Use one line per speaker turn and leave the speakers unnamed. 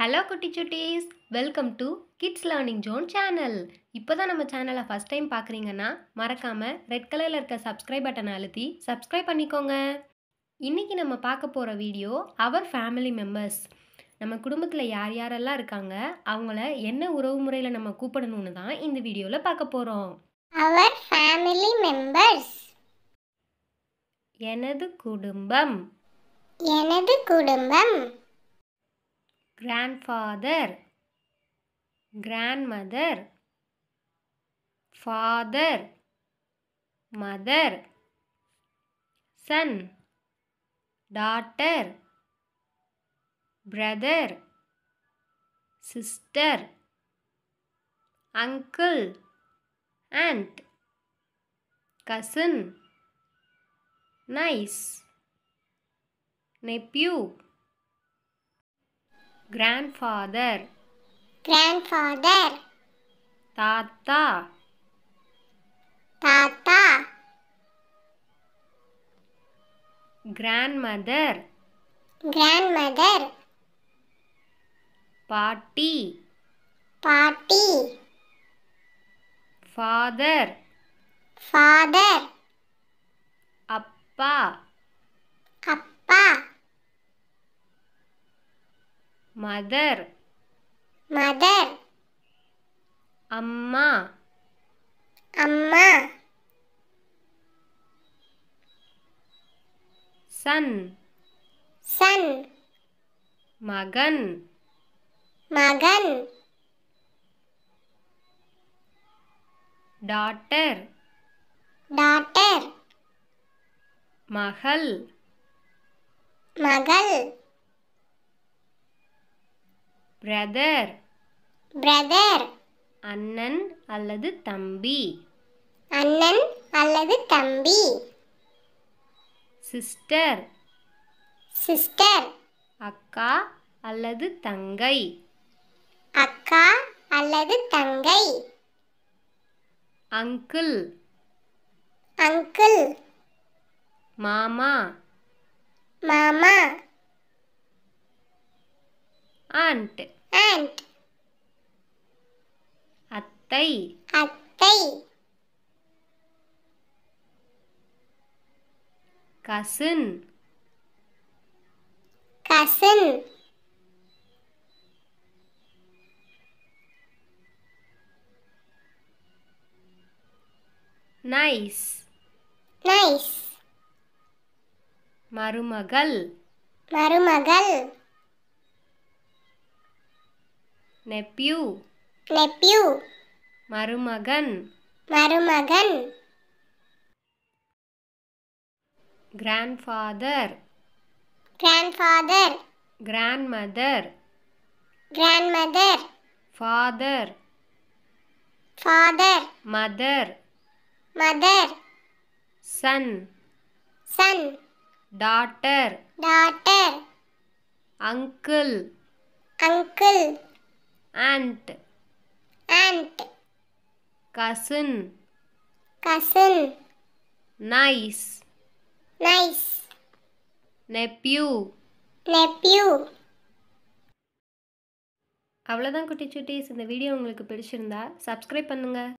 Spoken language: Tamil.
ஹலோ குட்டி சுட்டீஸ் welcome to kids learning zone channel இப்போ தான் நம்ம சேனலை ஃபஸ்ட் டைம் பார்க்குறீங்கன்னா மறக்காமல் ரெட் கலரில் இருக்க சப்ஸ்கிரைப் பட்டனை அழுத்தி சப்ஸ்கிரைப் பண்ணிக்கோங்க இன்றைக்கி நம்ம பார்க்க போகிற வீடியோ அவர் ஃபேமிலி மெம்பர்ஸ் நம்ம குடும்பத்தில் யார் யாரெல்லாம் இருக்காங்க அவங்கள என்ன உறவு முறையில் நம்ம கூப்பிடணும்னு தான் இந்த வீடியோவில் பார்க்க போகிறோம் அவர் ஃபேமிலி மெம்பர்ஸ் எனது குடும்பம் எனது குடும்பம் grandfather grandmother father mother son daughter brother sister uncle aunt cousin nice nephew grandfather grandfather Tata, Tata, grandmother grandmother party, party, father father Appa. Mother mother அம்மா அம்மா சன் சன் மகன் மகன் டாட்டர் டாட்டர் மகள் மகள் பிரதர் பிரதர் அண்ணன் அல்லது தம்பி அண்ணன் அல்லது தம்பி சிஸ்டர் சிஸ்டர் அக்கா அல்லது தங்கை அக்கா அல்லது தங்கை அங்கிள் அங்கிள் மாமா மாமா ஆண்ட் ஆன்ட் அத்தை அத்தை கசின் கசின் நைஸ் நைஸ் மருமகள் மருமகள் நெப்யூ நெப்யூ மருமகன் மருமகன் grandfather grandfather grandmother grandmother father father mother mother son son daughter daughter uncle uncle aunt aunt cousin cousin nice nice nephew nephew அவ்வளோதான் குட்டி சுட்டீஸ் இந்த வீடியோ உங்களுக்கு பிடிச்சிருந்தா சப்ஸ்கிரைப் பண்ணுங்கள்